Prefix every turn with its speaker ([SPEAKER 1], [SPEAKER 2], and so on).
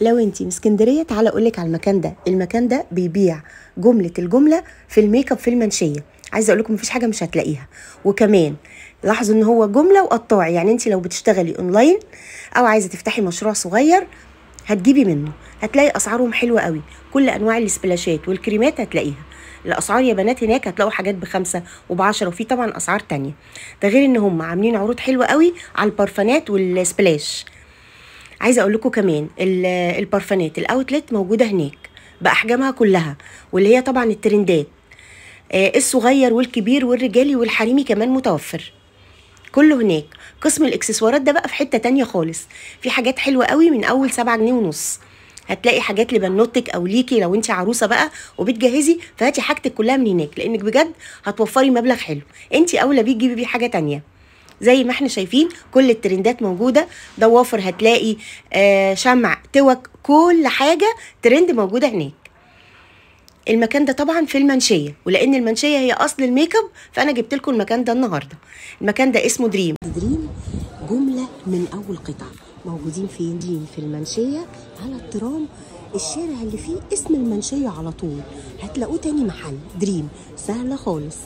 [SPEAKER 1] لو انتي من اسكندريه تعالى اقولك على المكان ده المكان ده بيبيع جمله الجمله في الميك اب في المنشيه عايزه اقول لكم مفيش حاجه مش هتلاقيها وكمان لاحظوا ان هو جمله وقطاعي يعني انتي لو بتشتغلي اونلاين او عايزه تفتحي مشروع صغير هتجيبي منه هتلاقي اسعارهم حلوه قوي كل انواع السبلاشات والكريمات هتلاقيها الاسعار يا بنات هناك هتلاقوا حاجات بخمسة وبعشرة وفي طبعا اسعار تانية ده غير ان هم عاملين عروض حلوه قوي على البارفانات والسبلاش عايزه اقول لكم كمان البارفانات الاوتلت موجوده هناك باحجامها كلها واللي هي طبعا الترندات آه، الصغير والكبير والرجالي والحريمي كمان متوفر كله هناك قسم الاكسسوارات ده بقى في حته تانية خالص في حاجات حلوه قوي من اول سبعة جنيه ونص هتلاقي حاجات لبنوتك او ليكي لو انت عروسه بقى وبتجهزي فهاتي حاجتك كلها من هناك لانك بجد هتوفري مبلغ حلو انت اولى بيه تجيبي بيه حاجه تانية زي ما احنا شايفين كل الترندات موجوده ضوافر هتلاقي آه، شمع توك كل حاجه ترند موجوده هناك المكان ده طبعا في المنشيه ولان المنشيه هي اصل الميك اب فانا جبت لكم المكان ده النهارده المكان ده اسمه دريم دريم جمله من اول قطعه موجودين فين دريم في المنشيه على الترام الشارع اللي فيه اسم المنشيه على طول هتلاقوه تاني محل دريم سهله خالص